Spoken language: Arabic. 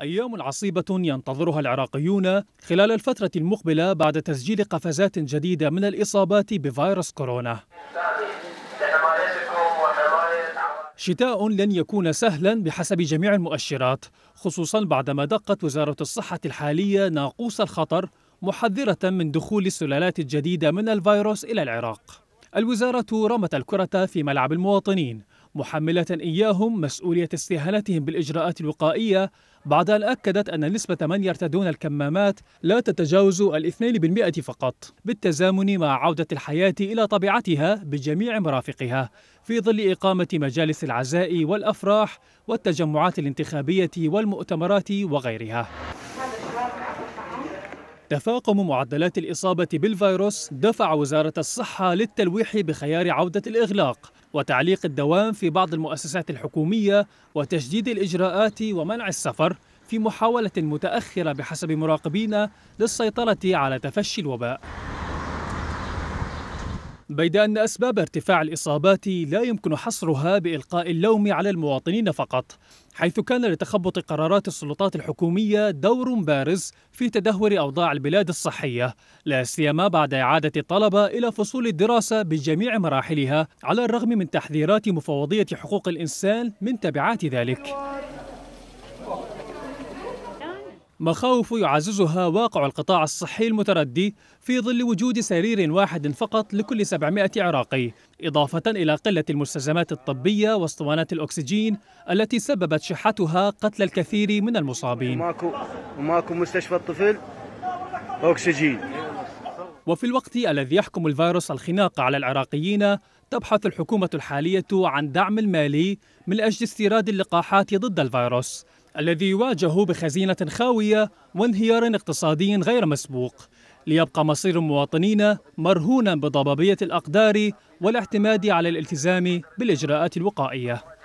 أيام عصيبة ينتظرها العراقيون خلال الفترة المقبلة بعد تسجيل قفزات جديدة من الإصابات بفيروس كورونا شتاء لن يكون سهلا بحسب جميع المؤشرات خصوصا بعدما دقت وزارة الصحة الحالية ناقوس الخطر محذرة من دخول السلالات الجديدة من الفيروس إلى العراق الوزارة رمت الكرة في ملعب المواطنين محملة إياهم مسؤولية استهانتهم بالإجراءات الوقائية بعد أن أكدت أن نسبة من يرتدون الكمامات لا تتجاوز الاثنين بالمئة فقط بالتزامن مع عودة الحياة إلى طبيعتها بجميع مرافقها في ظل إقامة مجالس العزاء والأفراح والتجمعات الانتخابية والمؤتمرات وغيرها تفاقم معدلات الإصابة بالفيروس دفع وزارة الصحة للتلويح بخيار عودة الإغلاق وتعليق الدوام في بعض المؤسسات الحكومية وتشديد الإجراءات ومنع السفر في محاولة متأخرة بحسب مراقبين للسيطرة على تفشي الوباء بيد أن أسباب ارتفاع الإصابات لا يمكن حصرها بإلقاء اللوم على المواطنين فقط حيث كان لتخبط قرارات السلطات الحكومية دور بارز في تدهور أوضاع البلاد الصحية لا سيما بعد إعادة الطلبة إلى فصول الدراسة بجميع مراحلها على الرغم من تحذيرات مفوضية حقوق الإنسان من تبعات ذلك مخاوف يعززها واقع القطاع الصحي المتردي في ظل وجود سرير واحد فقط لكل 700 عراقي إضافة إلى قلة المستلزمات الطبية واسطوانات الأكسجين التي سببت شحتها قتل الكثير من المصابين ماكو, ماكو مستشفى الطفل أكسجين وفي الوقت الذي يحكم الفيروس الخناق على العراقيين تبحث الحكومة الحالية عن دعم مالي من أجل استيراد اللقاحات ضد الفيروس الذي يواجه بخزينة خاوية وانهيار اقتصادي غير مسبوق ليبقى مصير المواطنين مرهونا بضبابية الأقدار والاعتماد على الالتزام بالإجراءات الوقائية